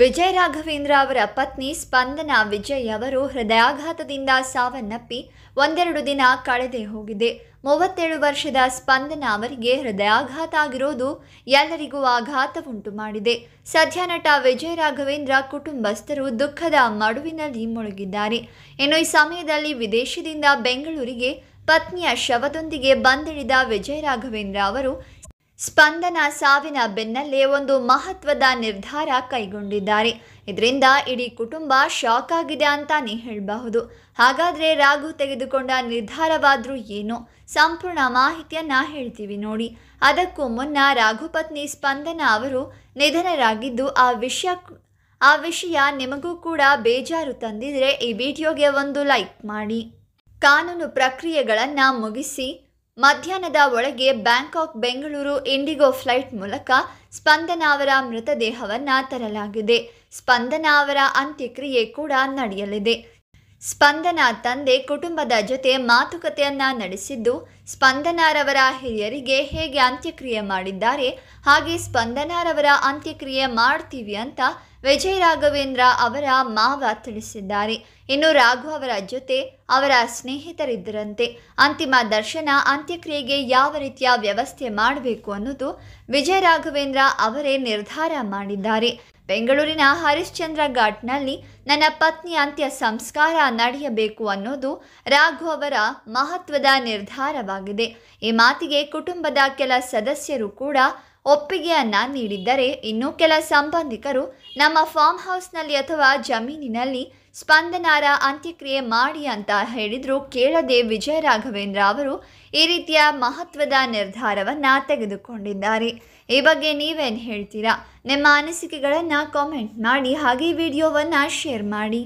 ವಿಜಯ ರಾಘವೇಂದ್ರ ಅವರ ಪತ್ನಿ ಸ್ಪಂದನಾ ವಿಜಯ್ ಅವರು ಹೃದಯಾಘಾತದಿಂದ ಸಾವನ್ನಪ್ಪಿ ಒಂದೆರಡು ದಿನ ಕಳೆದೇ ಹೋಗಿದೆ ಮೂವತ್ತೇಳು ವರ್ಷದ ಸ್ಪಂದನ ಅವರಿಗೆ ಹೃದಯಾಘಾತ ಆಗಿರೋದು ಎಲ್ಲರಿಗೂ ಆಘಾತ ಉಂಟು ಮಾಡಿದೆ ಸದ್ಯ ನಟ ವಿಜಯ ರಾಘವೇಂದ್ರ ಕುಟುಂಬಸ್ಥರು ದುಃಖದ ಮಡುವಿನಲ್ಲಿ ಮುಳುಗಿದ್ದಾರೆ ಇನ್ನು ಈ ಸಮಯದಲ್ಲಿ ವಿದೇಶದಿಂದ ಬೆಂಗಳೂರಿಗೆ ಪತ್ನಿಯ ಶವದೊಂದಿಗೆ ಬಂದಿಳಿದ ವಿಜಯ ರಾಘವೇಂದ್ರ ಅವರು ಸ್ಪಂದನ ಸಾವಿನ ಬೆನ್ನಲ್ಲೇ ಒಂದು ಮಹತ್ವದ ನಿರ್ಧಾರ ಕೈಗೊಂಡಿದ್ದಾರೆ ಇದರಿಂದ ಇಡೀ ಕುಟುಂಬ ಶಾಕ್ ಆಗಿದೆ ಅಂತಾನೆ ಹೇಳಬಹುದು ಹಾಗಾದರೆ ರಾಘು ತೆಗೆದುಕೊಂಡ ನಿರ್ಧಾರವಾದರೂ ಏನು ಸಂಪೂರ್ಣ ಮಾಹಿತಿಯನ್ನ ಹೇಳ್ತೀವಿ ನೋಡಿ ಅದಕ್ಕೂ ಮುನ್ನ ರಾಘು ಪತ್ನಿ ಸ್ಪಂದನ ಅವರು ನಿಧನರಾಗಿದ್ದು ಆ ವಿಷಯ ಆ ವಿಷಯ ನಿಮಗೂ ಕೂಡ ಬೇಜಾರು ತಂದಿದ್ರೆ ಈ ವಿಡಿಯೋಗೆ ಒಂದು ಲೈಕ್ ಮಾಡಿ ಕಾನೂನು ಪ್ರಕ್ರಿಯೆಗಳನ್ನು ಮುಗಿಸಿ ಮಧ್ಯಾಹ್ನದ ಒಳಗೆ ಬ್ಯಾಂಕಾಕ್ ಬೆಂಗಳೂರು ಇಂಡಿಗೋ ಫ್ಲೈಟ್ ಮೂಲಕ ಸ್ಪಂದನ ಅವರ ಮೃತದೇಹವನ್ನು ತರಲಾಗಿದೆ ಸ್ಪಂದನ ಅವರ ಅಂತ್ಯಕ್ರಿಯೆ ಕೂಡ ನಡೆಯಲಿದೆ ಸ್ಪಂದನ ತಂದೆ ಕುಟುಂಬದ ಜೊತೆ ಮಾತುಕತೆಯನ್ನ ನಡೆಸಿದ್ದು ಸ್ಪಂದನಾರವರ ಹಿರಿಯರಿಗೆ ಹೇಗೆ ಅಂತ್ಯಕ್ರಿಯೆ ಮಾಡಿದ್ದಾರೆ ಹಾಗೆ ಸ್ಪಂದನಾರವರ ಅಂತ್ಯಕ್ರಿಯೆ ಮಾಡ್ತೀವಿ ಅಂತ ವಿಜಯ್ ರಾಘವೇಂದ್ರ ಅವರ ಮಾವ ತಿಳಿಸಿದ್ದಾರೆ ಇನ್ನು ರಾಘು ಅವರ ಜೊತೆ ಅವರ ಸ್ನೇಹಿತರಿದ್ದರಂತೆ ಅಂತಿಮ ದರ್ಶನ ಅಂತ್ಯಕ್ರಿಯೆಗೆ ಯಾವ ರೀತಿಯ ವ್ಯವಸ್ಥೆ ಮಾಡಬೇಕು ಅನ್ನೋದು ವಿಜಯ ರಾಘವೇಂದ್ರ ಅವರೇ ನಿರ್ಧಾರ ಮಾಡಿದ್ದಾರೆ ಬೆಂಗಳೂರಿನ ಹರಿಶ್ಚಂದ್ರ ಘಾಟ್ನಲ್ಲಿ ನನ್ನ ಪತ್ನಿ ಅಂತ್ಯ ಸಂಸ್ಕಾರ ನಡೆಯಬೇಕು ಅನ್ನೋದು ರಾಘು ಅವರ ಮಹತ್ವದ ನಿರ್ಧಾರವಾಗಿದೆ ಸಾಧ್ಯವಾಗಿದೆ ಈ ಮಾತಿಗೆ ಕುಟುಂಬದ ಕೆಲ ಸದಸ್ಯರು ಕೂಡ ಒಪ್ಪಿಗೆಯನ್ನ ನೀಡಿದ್ದರೆ ಇನ್ನು ಕೆಲ ಸಂಬಂಧಿಕರು ನಮ್ಮ ಫಾರ್ಮ್ ಹೌಸ್ನಲ್ಲಿ ಅಥವಾ ಜಮೀನಿನಲ್ಲಿ ಸ್ಪಂದನಾರ ಅಂತ್ಯಕ್ರಿಯೆ ಮಾಡಿ ಅಂತ ಹೇಳಿದ್ರು ಕೇಳದೆ ವಿಜಯ ರಾಘವೇಂದ್ರ ಅವರು ಈ ರೀತಿಯ ಮಹತ್ವದ ನಿರ್ಧಾರವನ್ನ ತೆಗೆದುಕೊಂಡಿದ್ದಾರೆ ಈ ಬಗ್ಗೆ ನೀವೇನು ಹೇಳ್ತೀರಾ ನಿಮ್ಮ ಅನಿಸಿಕೆಗಳನ್ನು ಕಾಮೆಂಟ್ ಮಾಡಿ ಹಾಗೆ ವಿಡಿಯೋವನ್ನು ಶೇರ್ ಮಾಡಿ